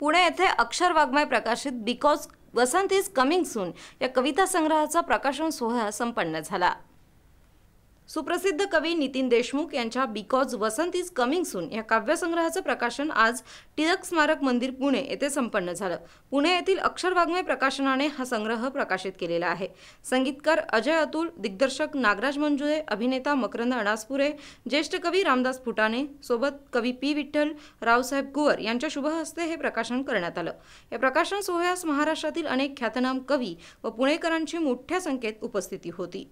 पुणे येथे अक्षर वाङ्मय प्रकाशित because Vasant is coming soon या कविता संग्रहाचा प्रकाशन सोहळा संपन्न झाला सुप्रसिद्ध कवी नितीन देशमुख यांच्या because Vasant is coming soon या काव्यसंग्रहाचं प्रकाशन आज टिळक स्मारक मंदिर पुणे येथे संपन्न झालं पुणे येथील अक्षर प्रकाशनाने हा संग्रह प्रकाशित केलेला आहे संगीतकार अजय अतुल दिग्दर्शक नागराज मंजुळे अभिनेता मकरंद अणासपुरे ज्येष्ठ कवी रामदास फुटाणे सोबत कवी पी विठ्ठल रावसाहेब कुवर यांच्या शुभहस्ते हे प्रकाशन करण्यात आलं या प्रकाशन सोहळ्यास महाराष्ट्रातील अनेक ख्यातनाम कवी व पुणेकरांची मोठ्या संख्येत उपस्थिती होती